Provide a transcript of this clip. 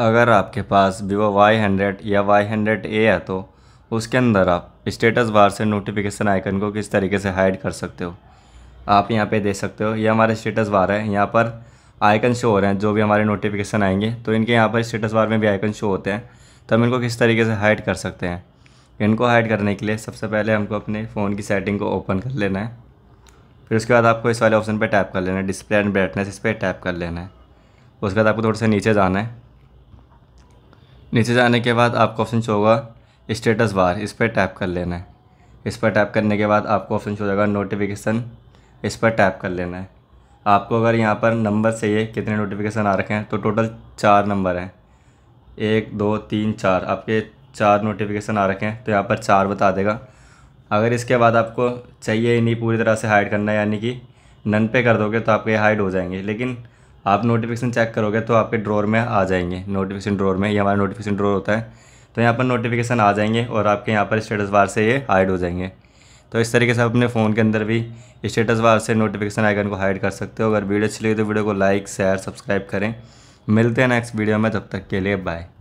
अगर आपके पास वीवो वाई हंड्रेड या वाई हंड्रेड ए है तो उसके अंदर आप स्टेटस बार से नोटिफिकेशन आइकन को किस तरीके से हाइड कर सकते हो आप यहाँ पे देख सकते हो ये हमारे स्टेटस बार है यहाँ पर आइकन शो हो रहे हैं जो भी हमारे नोटिफिकेशन आएंगे तो इनके यहाँ पर स्टेटस बार में भी आइकन शो होते हैं तो हम इनको किस तरीके से हाइड कर सकते हैं इनको हाइड करने के लिए सबसे पहले हमको अपने फ़ोन की सेटिंग को ओपन कर लेना है फिर उसके बाद आपको इस वाले ऑप्शन पर टैप कर लेना है डिस्प्ले एंड ब्राइटनेस इस पर टैप कर लेना है उसके बाद आपको थोड़ा सा नीचे जाना है नीचे जाने के बाद आपको ऑप्शन शो होगा स्टेटस बार इस पर टैप कर लेना है इस पर टैप करने के बाद आपको ऑप्शन शो होगा जाएगा नोटिफिकेशन इस पर टैप कर लेना है आपको अगर यहाँ पर नंबर चाहिए कितने नोटिफिकेशन आ रखे हैं तो टोटल चार नंबर हैं एक दो तीन चार आपके चार नोटिफिकेशन आ रखे हैं तो यहाँ पर चार बता देगा अगर इसके बाद आपको चाहिए ही नहीं पूरी तरह से हाइड करना है यानी कि नन पे कर दोगे तो आपके हाइड हो जाएंगे लेकिन आप नोटिफिकेशन चेक करोगे तो आपके ड्रोर में आ जाएंगे नोटिफिकेशन ड्रोर में ये हमारा नोटिफिकेशन ड्रोर होता है तो यहाँ पर नोटिफिकेशन आ जाएंगे और आपके यहाँ पर स्टेटस बार से ये हाइड हो जाएंगे तो इस तरीके से आप अपने फ़ोन के अंदर भी स्टेटस बार से नोटिफिकेशन आइकन को हाइड कर सकते हो अगर वीडियो अच्छी लगी तो वीडियो को लाइक शेयर सब्सक्राइब करें मिलते हैं नेक्स्ट वीडियो में तब तक के लिए बाय